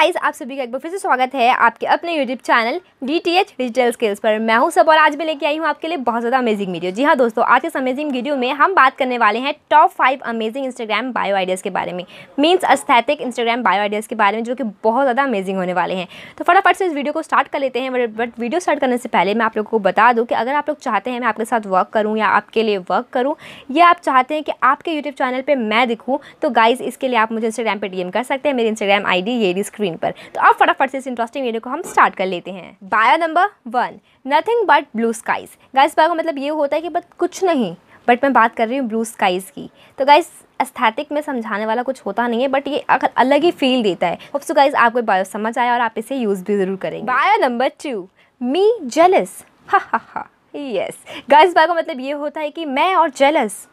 guys आप सभी का एक बार फिर से स्वागत है आपके अपने YouTube channel D T H digital skills पर मैं हूं सब और आज मैं लेके आई हूं आपके लिए बहुत ज़्यादा अमेजिंग वीडियो जी हाँ दोस्तों आज इस अमेजिंग वीडियो में हम बात करने वाले हैं top five amazing Instagram bio ideas के बारे में means aesthetic Instagram bio ideas के बारे में जो कि बहुत ज़्यादा अमेजिंग होने वाले हैं तो फटाफट से इस वीडियो को स्टार्ट कर लेते हैं बट वीडियो स्टार्ट करने से पहले मैं आप लोगों को बता दूँ कि अगर आप लोग चाहते हैं मैं आपके साथ वर्क करूँ या आपके लिए वर्क करूँ या आप चाहते हैं कि आपके यूट्यूब चैनल पर मैं दिखूँ तो गाइज़ इसके लिए आप मुझे इंस्टाग्राम पर डी कर सकते हैं मेरी इंस्टाग्राम आई डी ये स्क्रीन स्क्रीन पर तो अब फटाफट से इस इंटरेस्टिंग वीडियो को हम स्टार्ट कर लेते हैं bio number one nothing but blue skies guys bio का मतलब ये होता है कि बट कुछ नहीं बट मैं बात कर रही हूँ ब्लू स्काइज़ की तो गाइस एस्थेटिक में समझाने वाला कुछ होता नहीं है बट ये अलग ही फील देता है सो गाइस आपको बायो समझ आया और आप इसे यूज़ भी ज़रूर करेंगे bio number two me jealous हा हा हा यस गाइस बायो का मतलब ये होता है कि मैं और जेलस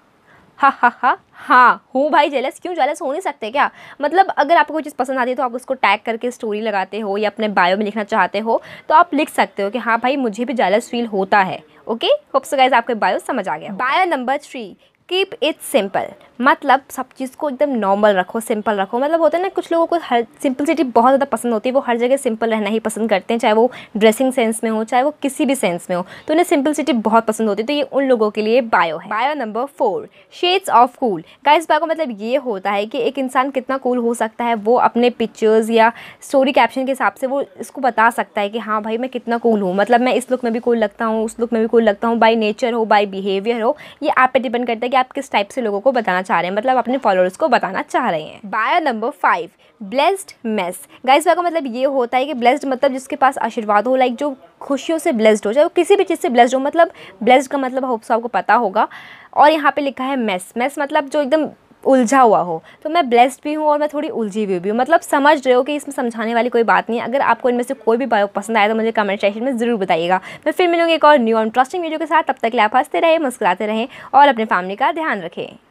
हा हा हा हाँ हूँ भाई जेलस क्यों जेलस हो नहीं सकते क्या मतलब अगर आपको कोई चीज़ पसंद आती है तो आप उसको टैग करके स्टोरी लगाते हो या अपने बायो में लिखना चाहते हो तो आप लिख सकते हो कि हाँ भाई मुझे भी जेलस फील होता है ओके होप्स गाइज आपके बायो समझ आ गया bio number three keep it simple मतलब सब चीज़ को एकदम नॉर्मल रखो सिंपल रखो मतलब होता है ना कुछ लोगों को हर सिंपलिसिटी बहुत ज़्यादा पसंद होती है वो हर जगह सिंपल रहना ही पसंद करते हैं चाहे वो ड्रेसिंग सेंस में हो चाहे वो किसी भी सेंस में हो तो उन्हें सिंपलिसिटी बहुत पसंद होती है तो ये उन लोगों के लिए बायो है bio number four shades of cool का इस बायो का मतलब ये होता है कि एक इंसान कितना कूल हो सकता है वो अपने पिक्चर्स या स्टोरी कैप्शन के हिसाब से वो इसको बता सकता है कि हाँ भाई मैं कितना कूल हूँ मतलब मैं इस लुक में भी कूल लगता हूँ उस लुक में भी कूल लगता हूँ बाई नेचर हो बाई बिहेवियर हो ये आप पर डिपेंड करता है कि आप किस टाइप से लोगों को बताना चाह रहे हैं मतलब अपने फॉलोअर्स को बताना चाह रहे हैं bio number five blessed mess guys का मतलब ये होता है कि ब्लेस्ड मतलब जिसके पास आशीर्वाद हो लाइक जो खुशियों से ब्लेस्ड हो चाहे वो किसी भी चीज़ से ब्लेस्ड हो मतलब ब्लेस्ड का मतलब होप्स आपको पता होगा और यहाँ पे लिखा है मेस मेस मतलब जो एकदम उलझा हुआ हो तो मैं ब्लेस्ड भी हूँ और मैं थोड़ी उलझी हुई भी हूँ मतलब समझ रहे हो कि इसमें समझाने वाली कोई बात नहीं है अगर आपको इनमें से कोई भी बायो पसंद आया तो मुझे कमेंट सेक्शन में ज़रूर बताइएगा मैं फिर मिलूंगी एक और न्यू और इंटरेस्टिंग वीडियो के साथ तब तक लिए आप हंसते रहे मुस्कुराते रहें और अपने फैमिली का ध्यान रखें